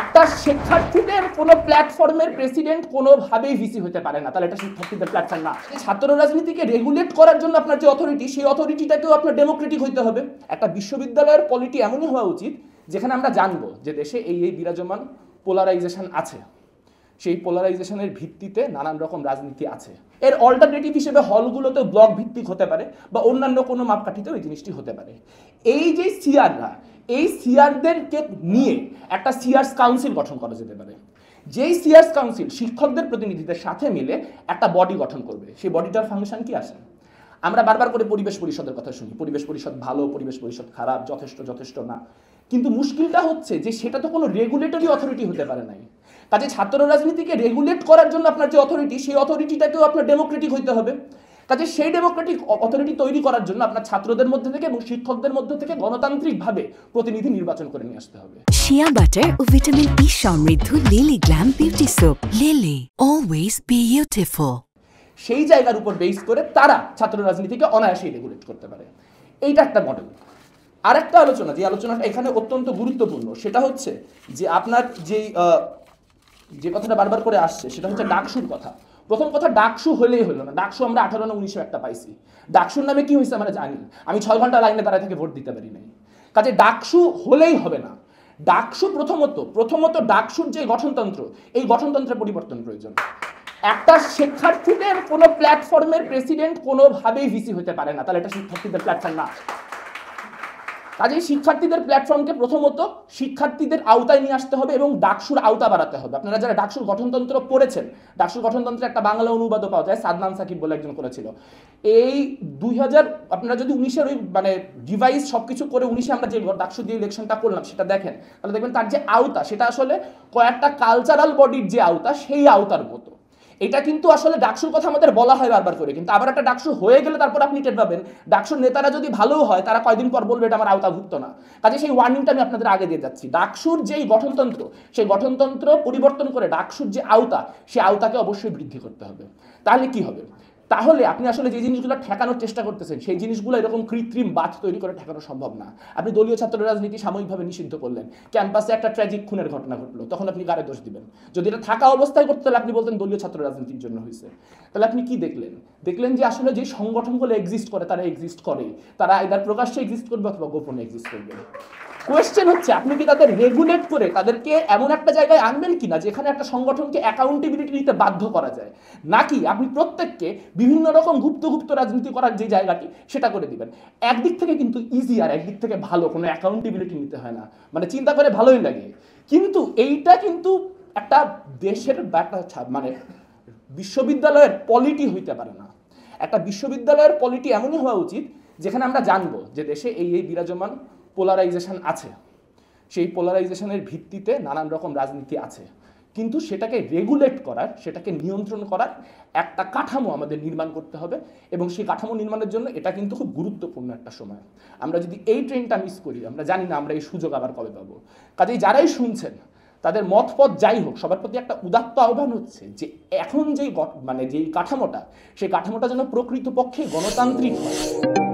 একটা শিক্ষার্থীদের কোনো প্ল্যাটফর্মের প্রেসিডেন্ট কোনোভাবেই ভিসি হতে পারে না তাহলে এটা শিক্ষার্থীদের প্ল্যাটফর্ম না ছাত্র রাজনীতিকে রেগুলেট করার জন্য আপনার যে অথরিটি সেই অথরিটিটাকেও আপনার ডেমোক্রেটিক হইতে হবে একটা বিশ্ববিদ্যালয়ের পলিটি এমনই হওয়া উচিত যেখানে আমরা জানবো যে দেশে এই এই বিরাজমান পোলারাইজেশন আছে সেই পোলারাইজেশনের ভিত্তিতে নানান রকম রাজনীতি আছে এর অল্টারনেটিভ হিসেবে হলগুলোতে ব্লক ভিত্তিক হতে পারে বা অন্যান্য কোনো মাপকাঠিতেও এই জিনিসটি হতে পারে এই যে সিআররা এই সিআরদেরকে নিয়ে একটা সিআরস কাউন্সিল গঠন করা যেতে পারে যেই সিআরস কাউন্সিল শিক্ষকদের প্রতিনিধিদের সাথে মিলে একটা বডি গঠন করবে সেই বডিটার ফাংশন কি আছে আমরা বারবার করে পরিবেশ পরিষদের কথা শুনি পরিবেশ পরিষদ ভালো পরিবেশ পরিষদ খারাপ যথেষ্ট যথেষ্ট না কিন্তু মুশকিলটা হচ্ছে যে সেটা তো কোনো রেগুলেটরি অথরিটি হতে পারে নাই কাজে ছাত্র রাজনীতিকে রেগুলেট করার জন্য আপনার যে অথরিটি সেই অথরিটিটাকেও আপনার ডেমোক্রেটিক হইতে হবে কাজে সেই ডেমোক্রেটিক অথরিটি তৈরি করার জন্য আপনার ছাত্রদের মধ্যে থেকে এবং শিক্ষকদের মধ্যে থেকে গণতান্ত্রিকভাবে প্রতিনিধি নির্বাচন করে নিয়ে আসতে হবে শিয়া বাটার ও ভিটামিন ই e সমৃদ্ধ Lily glam beauty soap Lily always beautiful সেই জায়গার উপর বেস করে তারা ছাত্র রাজনীতিকে অনায়াসেই রেগুলেট করতে পারে এইটা একটা মডেল আরেকটা আলোচনা যে আলোচনাটা এখানে অত্যন্ত গুরুত্বপূর্ণ সেটা হচ্ছে যে আপনার যেই যে কথাটা বারবার করে আসছে সেটা হচ্ছে ডাকসুর কথা প্রথম কথা ডাকসু হলেই হলো না ডাকসু আমরা আঠারো না উনিশশো একটা পাইছি ডাকসুর নামে কি হয়েছে আমরা জানি আমি ছয় ঘন্টা লাইনে দাঁড়ায় থেকে ভোট দিতে পারি নাই কাজে ডাকসু হলেই হবে না ডাকসু প্রথমত প্রথমত ডাকসুর যে গঠনতন্ত্র এই গঠনতন্ত্রে পরিবর্তন প্রয়োজন একটা শিক্ষার্থীদের কোনো প্ল্যাটফর্মের প্রেসিডেন্ট কোনোভাবেই ভিসি হতে পারে না তাহলে এটা শিক্ষার্থীদের প্ল্যাটফর্ম না কাজেই শিক্ষার্থীদের প্ল্যাটফর্মকে প্রথমত শিক্ষার্থীদের আওতায় নিয়ে আসতে হবে এবং ডাকসুর আওতা বাড়াতে হবে আপনারা যারা ডাকসুর গঠনতন্ত্র পড়েছেন ডাকসুর গঠনতন্ত্রে একটা বাংলা অনুবাদও পাওয়া যায় সাদনান সাকিব বলে একজন করেছিল এই দুই আপনারা যদি উনিশের ওই মানে ডিভাইস সব কিছু করে উনিশে আমরা যে ডাকসুর দিয়ে ইলেকশনটা করলাম সেটা দেখেন তাহলে দেখবেন তার যে আওতা সেটা আসলে কয়েকটা কালচারাল বডির যে আওতা সেই আওতার মতো এটা কিন্তু আসলে ডাকসুর কথা আমাদের বলা হয় বারবার করে কিন্তু আবার একটা ডাকসু হয়ে গেলে তারপর আপনি টের পাবেন ডাকসুর নেতারা যদি ভালো হয় তারা কয়দিন পর বলবে এটা আমার আওতাভুক্ত না কাজে সেই ওয়ার্নিংটা আমি আপনাদের আগে দিয়ে যাচ্ছি ডাকসুর যেই গঠনতন্ত্র সেই গঠনতন্ত্র পরিবর্তন করে ডাকসুর যে আওতা সেই আওতাকে অবশ্যই বৃদ্ধি করতে হবে তাহলে কি হবে তাহলে আপনি আসলে যে জিনিসগুলো ঠেকানোর চেষ্টা করতেছেন সেই জিনিসগুলো এরকম কৃত্রিম বাদ তৈরি করে ঠেকানো সম্ভব না আপনি দলীয় ছাত্র রাজনীতি সাময়িকভাবে নিষিদ্ধ করলেন ক্যাম্পাসে একটা ট্র্যাজিক খুনের ঘটনা ঘটলো তখন আপনি গাড়ে দোষ দিবেন যদি এটা থাকা অবস্থায় করতে তাহলে আপনি বলতেন দলীয় ছাত্র রাজনীতির জন্য হয়েছে তাহলে আপনি কি দেখলেন দেখলেন যে আসলে যে সংগঠনগুলো এক্সিস্ট করে তারা এক্সিস্ট করে তারা এদের প্রকাশ্যে এক্সিস্ট করবে অথবা গোপনে এক্সিস্ট করবে কোয়েশ্চেন হচ্ছে আপনি কি তাদের রেগুলেট করে তাদেরকে এমন একটা জায়গায় আনবেন কিনা যেখানে একটা সংগঠনকে অ্যাকাউন্টেবিলিটি নিতে বাধ্য করা যায় নাকি আপনি প্রত্যেককে বিভিন্ন রকম গুপ্ত গুপ্ত রাজনীতি করার যে জায়গাটি সেটা করে দিবেন একদিক থেকে কিন্তু ইজি আর একদিক থেকে ভালো কোনো অ্যাকাউন্টেবিলিটি নিতে হয় না মানে চিন্তা করে ভালোই লাগে কিন্তু এইটা কিন্তু একটা দেশের ব্যাটা মানে বিশ্ববিদ্যালয়ের পলিটি হইতে পারে না একটা বিশ্ববিদ্যালয়ের পলিটি এমনই হওয়া উচিত যেখানে আমরা জানবো যে দেশে এই এই বিরাজমান পোলারাইজেশন আছে সেই পোলারাইজেশনের ভিত্তিতে নানান রকম রাজনীতি আছে কিন্তু সেটাকে রেগুলেট করার সেটাকে নিয়ন্ত্রণ করার একটা কাঠামো আমাদের নির্মাণ করতে হবে এবং সেই কাঠামো নির্মাণের জন্য এটা কিন্তু খুব গুরুত্বপূর্ণ একটা সময় আমরা যদি এই ট্রেনটা মিস করি আমরা জানি না আমরা এই সুযোগ আবার কবে পাবো কাজেই যারাই শুনছেন তাদের মতপথ যাই হোক সবার প্রতি একটা উদাত্ত আহ্বান হচ্ছে যে এখন যেই মানে যেই কাঠামোটা সেই কাঠামোটা যেন প্রকৃতপক্ষে গণতান্ত্রিক হয়